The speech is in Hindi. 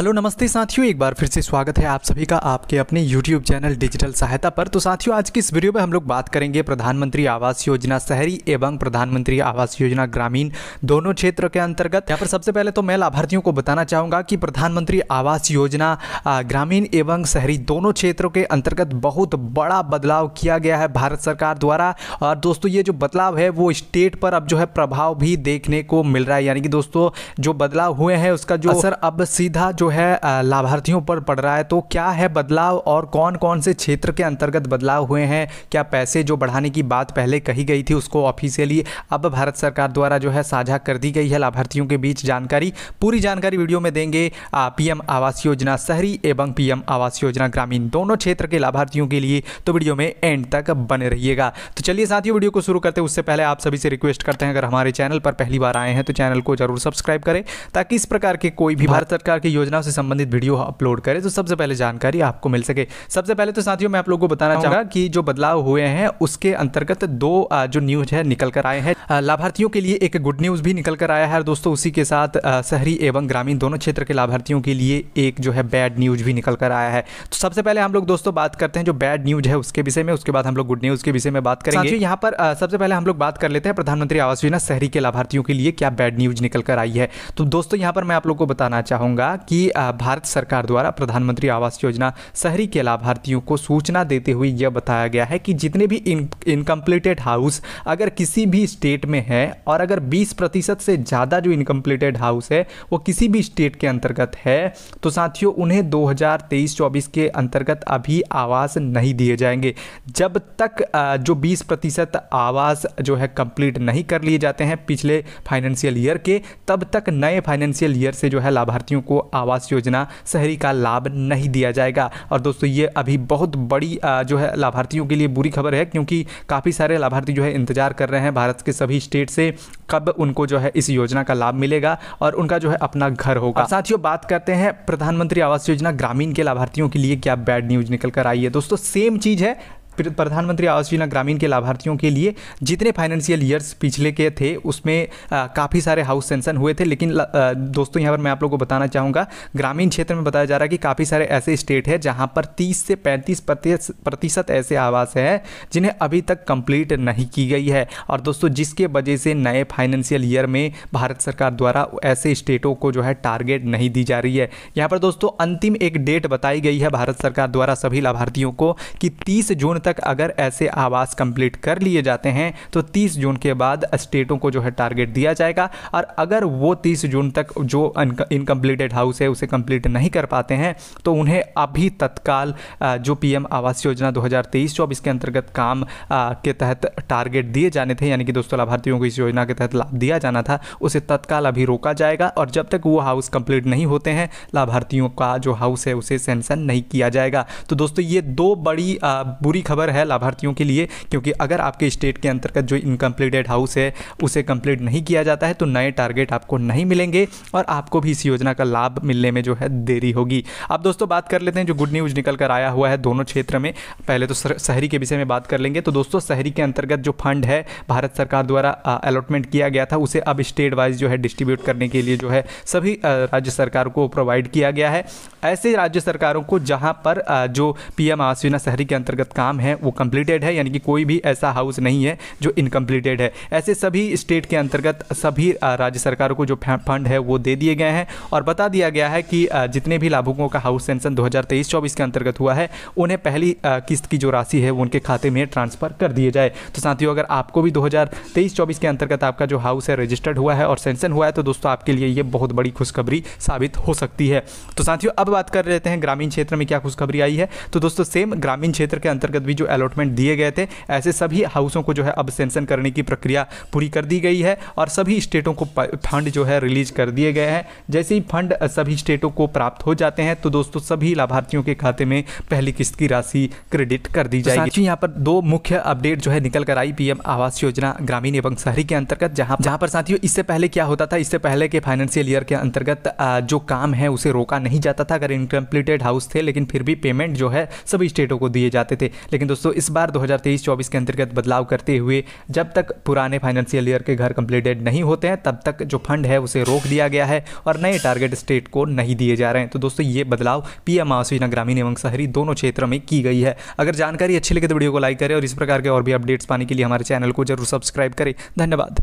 हेलो नमस्ते साथियों एक बार फिर से स्वागत है आप सभी का आपके अपने यूट्यूब चैनल डिजिटल सहायता पर तो साथियों आज की इस वीडियो में हम लोग बात करेंगे प्रधानमंत्री आवास योजना शहरी एवं प्रधानमंत्री आवास योजना ग्रामीण दोनों क्षेत्र के अंतर्गत यहाँ पर सबसे पहले तो मैं लाभार्थियों को बताना चाहूंगा कि प्रधानमंत्री आवास योजना ग्रामीण एवं शहरी दोनों क्षेत्रों के अंतर्गत बहुत बड़ा बदलाव किया गया है भारत सरकार द्वारा और दोस्तों ये जो बदलाव है वो स्टेट पर अब जो है प्रभाव भी देखने को मिल रहा है यानी कि दोस्तों जो बदलाव हुए हैं उसका जो असर अब सीधा जो है लाभार्थियों पर पड़ रहा है तो क्या है बदलाव और कौन कौन से क्षेत्र के अंतर्गत बदलाव हुए हैं क्या पैसे जो बढ़ाने की बात पहले कही गई थी उसको ऑफिशियली अब भारत सरकार द्वारा जो है साझा कर दी गई है लाभार्थियों के बीच जानकारी पूरी जानकारी वीडियो में देंगे पीएम आवास योजना शहरी एवं पीएम आवास योजना ग्रामीण दोनों क्षेत्र के लाभार्थियों के लिए तो वीडियो में एंड तक बने रहिएगा तो चलिए साथियों वीडियो को शुरू करते हैं उससे पहले आप सभी से रिक्वेस्ट करते हैं अगर हमारे चैनल पर पहली बार आए हैं तो चैनल को जरूर सब्सक्राइब करें ताकि इस प्रकार के कोई भी भारत सरकार की योजना योजना से संबंधित वीडियो अपलोड करें तो सबसे पहले जानकारी आपको मिल सके सबसे पहले तो साथियों मैं आप लोगों को बताना चाहूंगा कि जो बदलाव हुए हैं उसके अंतर्गत दो जो न्यूज है निकल कर आए हैं लाभार्थियों के लिए एक गुड न्यूज भी निकल कर आया है दोस्तों उसी के साथ शहरी एवं ग्रामीण दोनों क्षेत्र के लाभार्थियों के लिए एक जो है बैड न्यूज भी निकल कर आया है तो सबसे पहले हम लोग दोस्तों बात करते हैं जो बैड न्यूज है उसके विषय में उसके बाद हम लोग गुड न्यूज के विषय में बात करेंगे यहाँ पर सबसे पहले हम लोग बात कर लेते हैं प्रधानमंत्री आवास योजना शहरी के लाभार्थियों के लिए क्या बैड न्यूज निकल कर आई है तो दोस्तों यहाँ पर मैं आप लोग को बताना चाहूंगा कि भारत सरकार द्वारा प्रधानमंत्री आवास योजना शहरी के लाभार्थियों को सूचना देते हुए यह बताया गया है कि जितने भी इनकम्प्लीटेड हाउस अगर किसी भी स्टेट में है और अगर 20 प्रतिशत से ज़्यादा जो इनकम्प्लीटेड हाउस है वो किसी भी स्टेट के अंतर्गत है तो साथियों उन्हें 2023-24 के अंतर्गत अभी आवास नहीं दिए जाएंगे जब तक जो 20 प्रतिशत आवास जो है कंप्लीट नहीं कर लिए जाते हैं पिछले फाइनेंशियल ईयर के तब तक नए फाइनेंशियल ईयर से जो है लाभार्थियों को आवास आवास योजना शहरी का लाभ नहीं दिया जाएगा और दोस्तों ये अभी बहुत बड़ी जो है लाभार्थियों के लिए बुरी खबर है क्योंकि काफ़ी सारे लाभार्थी जो है इंतजार कर रहे हैं भारत के सभी स्टेट से कब उनको जो है इस योजना का लाभ मिलेगा और उनका जो है अपना घर होगा साथियों बात करते हैं प्रधानमंत्री आवास योजना ग्रामीण के लाभार्थियों के लिए क्या बैड न्यूज निकल कर आई है दोस्तों सेम चीज़ है प्रधानमंत्री आवास योजना ग्रामीण के लाभार्थियों के लिए जितने फाइनेंशियल ईयर्स पिछले के थे उसमें काफ़ी सारे हाउस सेंसन हुए थे लेकिन दोस्तों यहाँ पर मैं आप लोगों को बताना चाहूँगा ग्रामीण क्षेत्र में बताया जा रहा है कि काफ़ी सारे ऐसे स्टेट है जहाँ पर तीस से पैंतीस प्रतिशत ऐसे आवास हैं जिन्हें अभी तक कंप्लीट नहीं की गई है और दोस्तों जिसके वजह से नए फाइनेंशियल ईयर में भारत सरकार द्वारा ऐसे स्टेटों को जो है टारगेट नहीं दी जा रही है यहाँ पर दोस्तों अंतिम एक डेट बताई गई है भारत सरकार द्वारा सभी लाभार्थियों को कि तीस जून तक तक अगर ऐसे आवास कंप्लीट कर लिए जाते हैं तो 30 जून के बाद स्टेटों को जो है टारगेट दिया जाएगा और अगर वो 30 जून तक जो इनकम्प्लीटेड हाउस है उसे कंप्लीट नहीं कर पाते हैं तो उन्हें अभी तत्काल जो पीएम आवास योजना 2023-24 इसके अंतर्गत काम के तहत टारगेट दिए जाने थे यानी कि दोस्तों लाभार्थियों को इस योजना के तहत लाभ दिया जाना था उसे तत्काल अभी रोका जाएगा और जब तक वो हाउस कंप्लीट नहीं होते हैं लाभार्थियों का जो हाउस है उसे सेंसन नहीं किया जाएगा तो दोस्तों ये दो बड़ी बुरी खबर है लाभार्थियों के लिए क्योंकि अगर आपके स्टेट के अंतर्गत जो इनकम्प्लीटेड हाउस है उसे कंप्लीट नहीं किया जाता है तो नए टारगेट आपको नहीं मिलेंगे और आपको भी इस योजना का लाभ मिलने में जो है देरी होगी अब दोस्तों बात कर लेते हैं जो गुड न्यूज़ निकल कर आया हुआ है दोनों क्षेत्र में पहले तो शहरी के विषय में बात कर लेंगे तो दोस्तों शहरी के अंतर्गत जो फंड है भारत सरकार द्वारा अलॉटमेंट किया गया था उसे अब स्टेट वाइज जो है डिस्ट्रीब्यूट करने के लिए जो है सभी राज्य सरकार को प्रोवाइड किया गया है ऐसे राज्य सरकारों को जहाँ पर जो पीएम आवास योजना शहरी के अंतर्गत काम है वो कंप्लीटेड है यानी कि कोई भी ऐसा हाउस नहीं है जो इनकम्प्लीटेड है ऐसे सभी स्टेट के अंतर्गत सभी राज्य सरकारों को जो फंड है वो दे दिए गए हैं और बता दिया गया है कि जितने भी लाभुकों का हाउस सेंसन 2023-24 के अंतर्गत हुआ है उन्हें पहली किस्त की जो राशि है वो उनके खाते में ट्रांसफ़र कर दिए जाए तो साथियों अगर आपको भी 2023-24 के अंतर्गत आपका जो हाउस है रजिस्टर्ड हुआ है और सेंसन हुआ है तो दोस्तों आपके लिए ये बहुत बड़ी खुशखबरी साबित हो सकती है तो साथियों अब बात कर लेते हैं ग्रामीण क्षेत्र में क्या खुशखबरी आई है तो दोस्तों सेम ग्रामीण क्षेत्र के अंतर्गत भी जो अलॉटमेंट दिए गए थे ऐसे सभी हाउसों को जो है अब सेंसन करने की प्रक्रिया पूरी कर दी गई है और सभी स्टेटों को फंड जो है रिलीज कर दिए गए हैं जैसे ही फंड सभी स्टेटों को प्राप्त हो जाते हैं तो दोस्तों सभी लाभार्थियों के खाते में पहली किस्त की राशि क्रेडिट कर दी तो जाएगी तो यहाँ पर दो मुख्य अपडेट जो है निकल कर आई पीएम आवास योजना ग्रामीण एवं शहरी के अंतर्गत जहां जहां पर साथियों इससे पहले क्या होता था इससे पहले के फाइनेंशियल ईयर के अंतर्गत जो काम है उसे रोका नहीं जाता था अगर इनकम्प्लीटेड हाउस थे लेकिन फिर भी पेमेंट जो है सभी स्टेटों को दिए जाते थे लेकिन लेकिन दोस्तों इस बार 2023-24 के अंतर्गत बदलाव करते हुए जब तक पुराने फाइनेंशियल ईयर के घर कंप्लीटेड नहीं होते हैं तब तक जो फंड है उसे रोक दिया गया है और नए टारगेट स्टेट को नहीं दिए जा रहे हैं तो दोस्तों ये बदलाव पी एम आवास योजना ग्रामीण एवं शहरी दोनों क्षेत्रों में की गई है अगर जानकारी अच्छी लगे तो वीडियो को लाइक करें और इस प्रकार के और भी अपडेट्स पाने के लिए हमारे चैनल को जरूर सब्सक्राइब करें धन्यवाद